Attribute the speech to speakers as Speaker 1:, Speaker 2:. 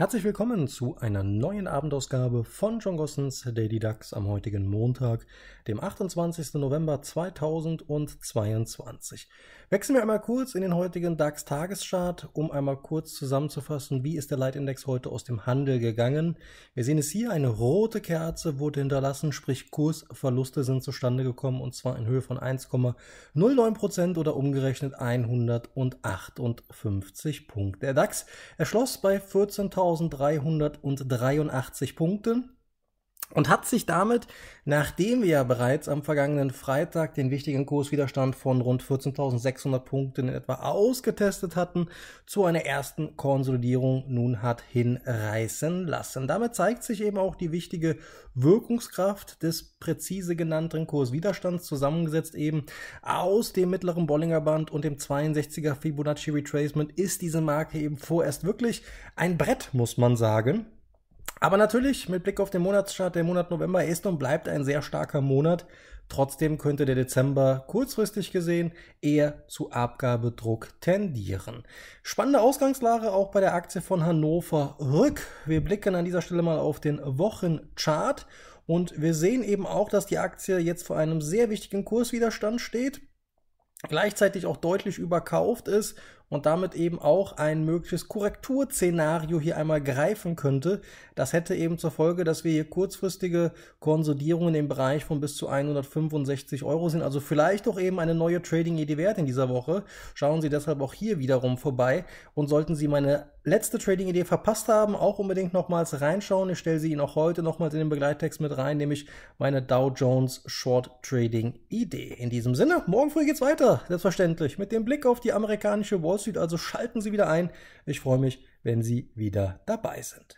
Speaker 1: Herzlich willkommen zu einer neuen Abendausgabe von John Gossens Daily Ducks am heutigen Montag, dem 28. November 2022. Wechseln wir einmal kurz in den heutigen DAX Tageschart, um einmal kurz zusammenzufassen, wie ist der Leitindex heute aus dem Handel gegangen. Wir sehen es hier, eine rote Kerze wurde hinterlassen, sprich Kursverluste sind zustande gekommen und zwar in Höhe von 1,09% oder umgerechnet 158 Punkte. Der DAX erschloss bei 14.000 2383 Punkte und hat sich damit, nachdem wir ja bereits am vergangenen Freitag den wichtigen Kurswiderstand von rund 14.600 Punkten in etwa ausgetestet hatten, zu einer ersten Konsolidierung nun hat hinreißen lassen. Damit zeigt sich eben auch die wichtige Wirkungskraft des präzise genannten Kurswiderstands, zusammengesetzt eben aus dem mittleren Bollinger Band und dem 62er Fibonacci Retracement ist diese Marke eben vorerst wirklich ein Brett, muss man sagen. Aber natürlich, mit Blick auf den Monatschart, der Monat November ist und bleibt ein sehr starker Monat. Trotzdem könnte der Dezember kurzfristig gesehen eher zu Abgabedruck tendieren. Spannende Ausgangslage auch bei der Aktie von Hannover Rück. Wir blicken an dieser Stelle mal auf den Wochenchart und wir sehen eben auch, dass die Aktie jetzt vor einem sehr wichtigen Kurswiderstand steht gleichzeitig auch deutlich überkauft ist und damit eben auch ein mögliches Korrekturszenario hier einmal greifen könnte. Das hätte eben zur Folge, dass wir hier kurzfristige Konsolidierungen im Bereich von bis zu 165 Euro sind. Also vielleicht doch eben eine neue Trading-Idee wert in dieser Woche. Schauen Sie deshalb auch hier wiederum vorbei. Und sollten Sie meine letzte Trading-Idee verpasst haben, auch unbedingt nochmals reinschauen. Ich stelle sie Ihnen auch heute nochmals in den Begleittext mit rein, nämlich meine Dow Jones Short Trading-Idee. In diesem Sinne, morgen früh geht's weiter selbstverständlich. Mit dem Blick auf die amerikanische Wall Street, also schalten Sie wieder ein. Ich freue mich, wenn Sie wieder dabei sind.